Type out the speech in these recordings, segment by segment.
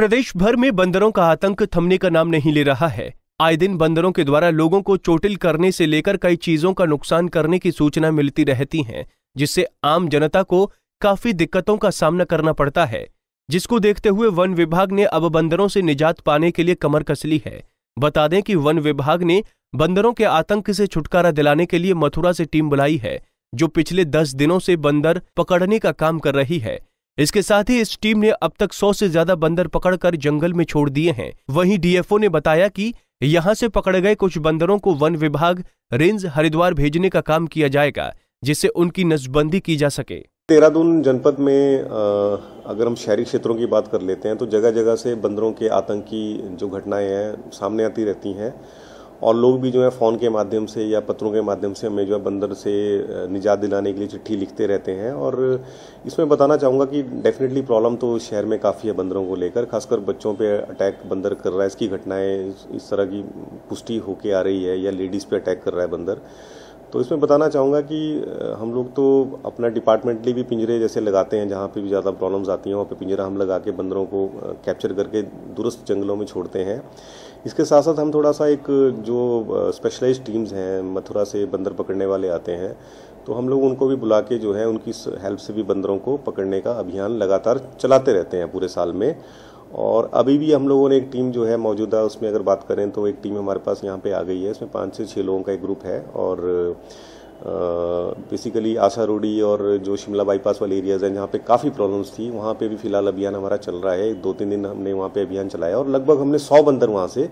प्रदेश भर में बंदरों का आतंक थमने का नाम नहीं ले रहा है आए दिन बंदरों के द्वारा लोगों को चोटिल करने से लेकर कई चीजों का नुकसान करने की सूचना मिलती रहती है जिससे आम जनता को काफी दिक्कतों का सामना करना पड़ता है जिसको देखते हुए वन विभाग ने अब बंदरों से निजात पाने के लिए कमर कसली है बता दें कि वन विभाग ने बंदरों के आतंक से छुटकारा दिलाने के लिए मथुरा से टीम बुलाई है जो पिछले दस दिनों से बंदर पकड़ने का काम कर रही है इसके साथ ही इस टीम ने अब तक सौ से ज्यादा बंदर पकड़कर जंगल में छोड़ दिए हैं वहीं डीएफओ ने बताया कि यहां से पकड़े गए कुछ बंदरों को वन विभाग रेंज हरिद्वार भेजने का काम किया जाएगा जिससे उनकी नजबंदी की जा सके देहरादून जनपद में अगर हम शहरी क्षेत्रों की बात कर लेते हैं तो जगह जगह से बंदरों के आतंकी जो घटनाएं हैं सामने आती रहती हैं और लोग भी जो है फ़ोन के माध्यम से या पत्रों के माध्यम से हमें जो है बंदर से निजात दिलाने के लिए चिट्ठी लिखते रहते हैं और इसमें बताना चाहूँगा कि डेफिनेटली प्रॉब्लम तो शहर में काफ़ी है बंदरों को लेकर खासकर बच्चों पे अटैक बंदर कर रहा है इसकी घटनाएं इस तरह की पुष्टि होके आ रही है या लेडीज़ पे अटैक कर रहा है बंदर तो इसमें बताना चाहूँगा कि हम लोग तो अपना डिपार्टमेंटली भी पिंजरे जैसे लगाते हैं जहाँ पे भी ज़्यादा प्रॉब्लम्स आती हैं वहाँ पे पिंजरा हम लगा के बंदरों को कैप्चर करके दुरुस्त जंगलों में छोड़ते हैं इसके साथ साथ हम थोड़ा सा एक जो स्पेशलाइज टीम्स हैं मथुरा से बंदर पकड़ने वाले आते हैं तो हम लोग उनको भी बुला के जो है उनकी हेल्प से भी बंदरों को पकड़ने का अभियान लगातार चलाते रहते हैं पूरे साल में और अभी भी हम लोगों ने एक टीम जो है मौजूदा उसमें अगर बात करें तो एक टीम हमारे पास यहाँ पे आ गई है इसमें पाँच से छः लोगों का एक ग्रुप है और बेसिकली आशा रोडी और जो शिमला बाईपास वाले एरियाज़ हैं जहाँ पे काफ़ी प्रॉब्लम्स थी वहाँ पे भी फ़िलहाल अभियान हमारा चल रहा है दो तीन दिन हमने वहाँ पे अभियान चलाया और लगभग हमने सौ बंदर वहाँ से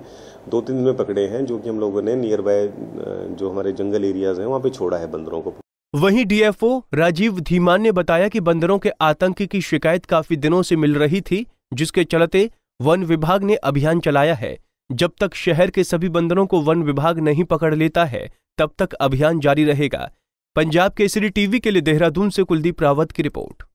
दो तीन दिन में पकड़े हैं जो कि हम लोगों ने नियर बाय जो हमारे जंगल एरियाज़ हैं वहाँ पे छोड़ा है बंदरों को वहीं डीएफओ राजीव धीमान ने बताया कि बंदरों के आतंक की शिकायत काफी दिनों से मिल रही थी जिसके चलते वन विभाग ने अभियान चलाया है जब तक शहर के सभी बंदरों को वन विभाग नहीं पकड़ लेता है तब तक अभियान जारी रहेगा पंजाब केसरी टीवी के लिए देहरादून से कुलदीप रावत की रिपोर्ट